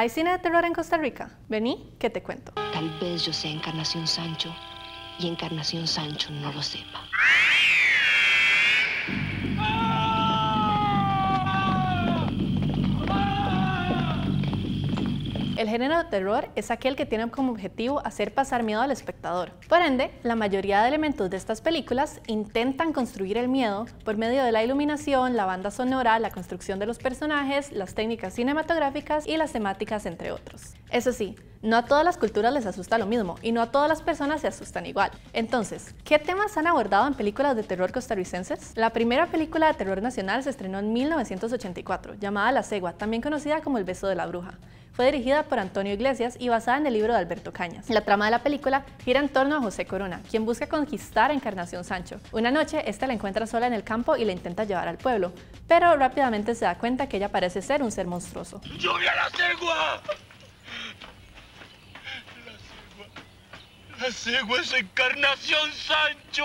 ¿Hay cine de terror en Costa Rica? Vení, que te cuento. Tal vez yo sea Encarnación Sancho y Encarnación Sancho no lo sepa. El género de terror es aquel que tiene como objetivo hacer pasar miedo al espectador. Por ende, la mayoría de elementos de estas películas intentan construir el miedo por medio de la iluminación, la banda sonora, la construcción de los personajes, las técnicas cinematográficas y las temáticas, entre otros. Eso sí, no a todas las culturas les asusta lo mismo y no a todas las personas se asustan igual. Entonces, ¿qué temas han abordado en películas de terror costarricenses? La primera película de terror nacional se estrenó en 1984, llamada La Cegua, también conocida como El beso de la bruja. Fue dirigida por Antonio Iglesias y basada en el libro de Alberto Cañas. La trama de la película gira en torno a José Corona, quien busca conquistar a Encarnación Sancho. Una noche, ésta la encuentra sola en el campo y la intenta llevar al pueblo, pero rápidamente se da cuenta que ella parece ser un ser monstruoso. ¡Lluvia la cegua! Encarnación Sancho.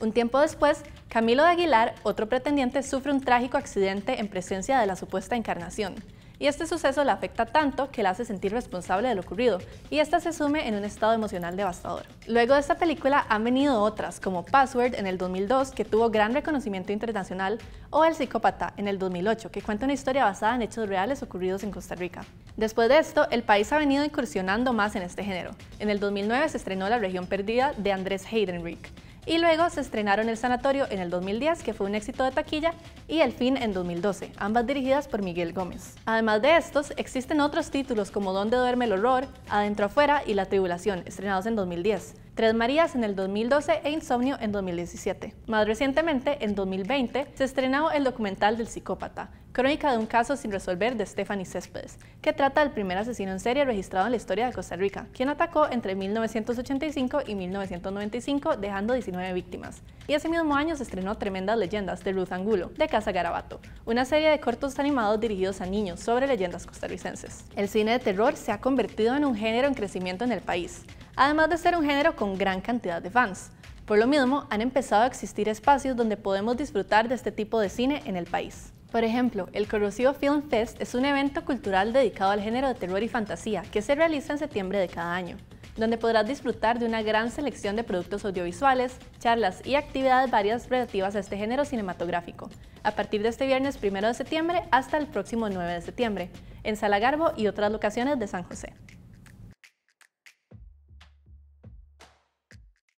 Un tiempo después, Camilo de Aguilar, otro pretendiente, sufre un trágico accidente en presencia de la supuesta encarnación. Y este suceso la afecta tanto que la hace sentir responsable de lo ocurrido, y esta se sume en un estado emocional devastador. Luego de esta película han venido otras, como Password en el 2002, que tuvo gran reconocimiento internacional, o El Psicópata en el 2008, que cuenta una historia basada en hechos reales ocurridos en Costa Rica. Después de esto, el país ha venido incursionando más en este género. En el 2009 se estrenó La región perdida de Andrés Heidenreich, y luego se estrenaron El Sanatorio en el 2010, que fue un éxito de taquilla, y El Fin en 2012, ambas dirigidas por Miguel Gómez. Además de estos, existen otros títulos como donde duerme el horror, Adentro afuera y La tribulación, estrenados en 2010. Tres Marías en el 2012 e Insomnio en 2017. Más recientemente, en 2020, se estrenó el documental del psicópata, Crónica de un caso sin resolver de Stephanie Céspedes, que trata del primer asesino en serie registrado en la historia de Costa Rica, quien atacó entre 1985 y 1995 dejando 19 víctimas. Y ese mismo año se estrenó Tremendas Leyendas de Ruth Angulo, de Casa Garabato, una serie de cortos animados dirigidos a niños sobre leyendas costarricenses. El cine de terror se ha convertido en un género en crecimiento en el país, además de ser un género con gran cantidad de fans. Por lo mismo, han empezado a existir espacios donde podemos disfrutar de este tipo de cine en el país. Por ejemplo, el Corrosivo Film Fest es un evento cultural dedicado al género de terror y fantasía que se realiza en septiembre de cada año, donde podrás disfrutar de una gran selección de productos audiovisuales, charlas y actividades varias relativas a este género cinematográfico, a partir de este viernes 1 de septiembre hasta el próximo 9 de septiembre, en Salagarbo y otras locaciones de San José.